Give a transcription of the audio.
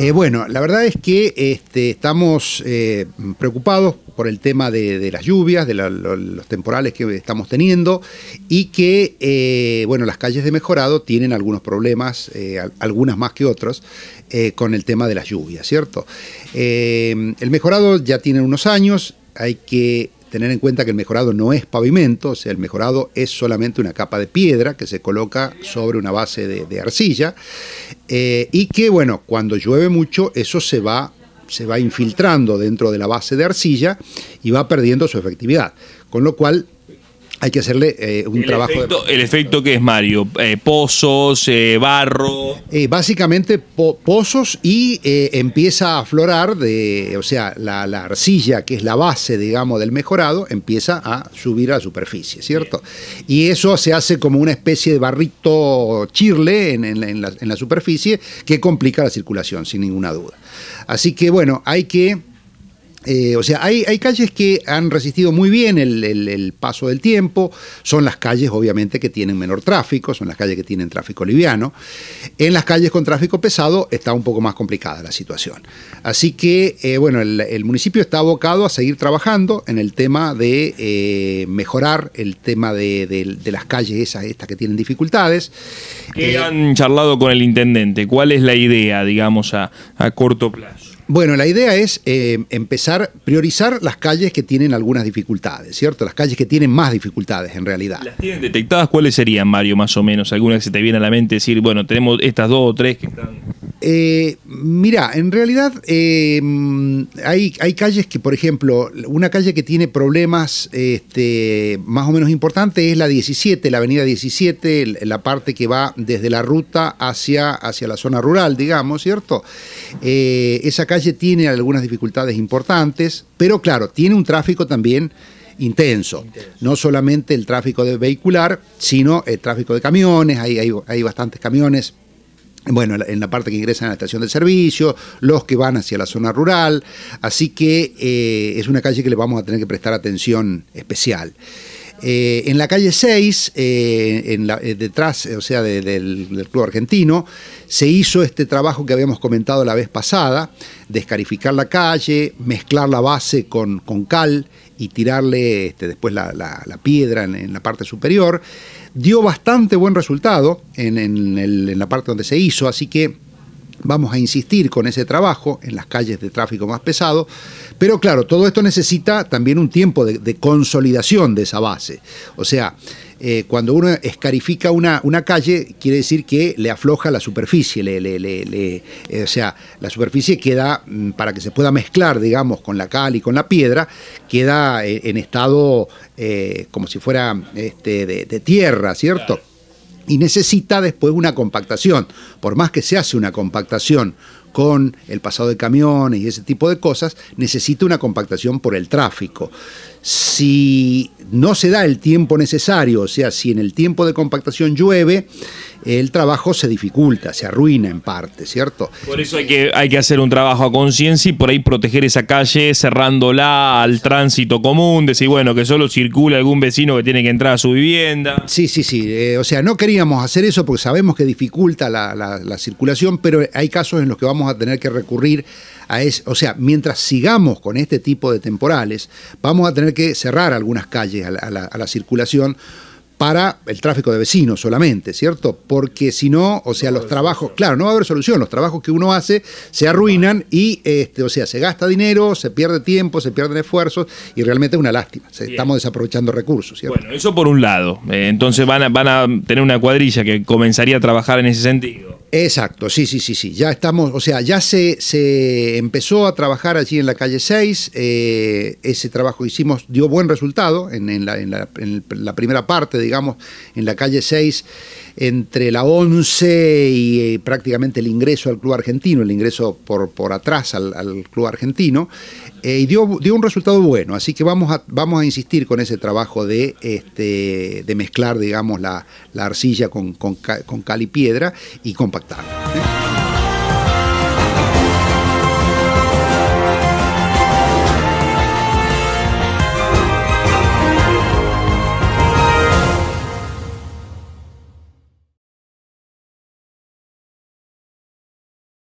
Eh, bueno, la verdad es que este, estamos eh, preocupados por el tema de, las lluvias, de los temporales que estamos teniendo y que, eh, bueno, las calles de mejorado tienen algunos problemas, algunas más que otros, con el tema de las lluvias, ¿cierto? el mejorado ya tiene unos años, hay que tener en cuenta que el mejorado no es pavimento, o sea, el mejorado es solamente una capa de piedra que se coloca sobre una base de, arcilla eh, y que, bueno, cuando llueve mucho eso se va, se va infiltrando dentro de la base de arcilla y va perdiendo su efectividad, con lo cual hay que hacerle eh, un trabajo. de... El efecto que es Mario, eh, pozos, eh, barro. básicamente pozos y empieza a aflorar, de, o sea, la, arcilla, que es la base, digamos, del mejorado, empieza a subir a la superficie, ¿cierto? Y eso se hace como una especie de barrito chirle en la superficie que complica la circulación, sin ninguna duda. Así que bueno, hay que eh, o sea, hay, calles que han resistido muy bien el, paso del tiempo, son las calles obviamente que tienen menor tráfico, son las calles que tienen tráfico liviano. En las calles con tráfico pesado está un poco más complicada la situación. Así que, eh, bueno, el, municipio está abocado a seguir trabajando en el tema de eh, mejorar el tema de, las calles esas, estas que tienen dificultades. ¿Qué han charlado con el intendente? ¿Cuál es la idea, digamos, a corto plazo? Bueno, la idea es eh, empezar, priorizar las calles que tienen algunas dificultades, ¿cierto? Las calles que tienen más dificultades en realidad. ¿Las tienen detectadas? ¿Cuáles serían, Mario, más o menos? ¿Alguna que se te viene a la mente decir, bueno, tenemos estas dos o tres que están... Eh, mira, en realidad eh, hay, calles que, por ejemplo, una calle que tiene problemas este, más o menos importantes es la 17, la avenida 17, la parte que va desde la ruta hacia, hacia la zona rural, digamos, ¿cierto? Eh, esa calle tiene algunas dificultades importantes, pero claro, tiene un tráfico también intenso. No solamente el tráfico de vehicular, sino el tráfico de camiones, hay, hay bastantes camiones bueno, en la parte que ingresa a la estación de servicio, los que van hacia la zona rural, así que eh, es una calle que le vamos a tener que prestar atención especial. Eh, en la calle 6, eh, detrás, o sea, del, Club Argentino, se hizo este trabajo que habíamos comentado la vez pasada, descarificar la calle, mezclar la base con cal y tirarle este, después la, piedra en, la parte superior. Dio bastante buen resultado en, en la parte donde se hizo, así que Vamos a insistir con ese trabajo en las calles de tráfico más pesado, pero claro, todo esto necesita también un tiempo de, consolidación de esa base. O sea, eh, cuando uno escarifica una, calle, quiere decir que le afloja la superficie, eh, o sea, la superficie queda, mm, para que se pueda mezclar, digamos, con la cal y con la piedra, queda eh, en, estado como si fuera este, de, tierra, ¿cierto? y necesita después una compactación. Por más que se hace una compactación con el pasado de camiones y ese tipo de cosas, necesita una compactación por el tráfico. Si no se da el tiempo necesario, o sea, si en el tiempo de compactación llueve, el trabajo se dificulta, se arruina en parte, ¿cierto? Por eso hay que, hay que hacer un trabajo a conciencia y por ahí proteger esa calle cerrándola al tránsito común, decir, bueno, que solo circula algún vecino que tiene que entrar a su vivienda. Sí, sí, sí. Eh, o sea, no queríamos hacer eso porque sabemos que dificulta la circulación, pero hay casos en los que vamos a tener que recurrir a es, o sea, mientras sigamos con este tipo de temporales, vamos a tener que cerrar algunas calles a la, circulación para el tráfico de vecinos solamente, ¿cierto? Porque si no, o sea, los trabajos, claro, no va a haber solución, los trabajos que uno hace se arruinan y, este, o sea, se gasta dinero, se pierde tiempo, se pierden esfuerzos y realmente es una lástima, estamos desaprovechando recursos, ¿cierto? Bueno, eso por un lado, eh, entonces van a, van a tener una cuadrilla que comenzaría a trabajar en ese sentido. Exacto, sí, sí, sí, sí. Ya estamos, o sea, ya se, se empezó a trabajar allí en la calle 6. Eh, ese trabajo hicimos, dio buen resultado en, la, primera parte, digamos, en la calle 6, entre la 11 y eh, prácticamente el ingreso al club argentino, el ingreso por, por atrás al, al club argentino. Eh, y dio, un resultado bueno, así que vamos a, vamos a insistir con ese trabajo de, este, mezclar, digamos, la, arcilla con, con, cal y piedra y compactarla.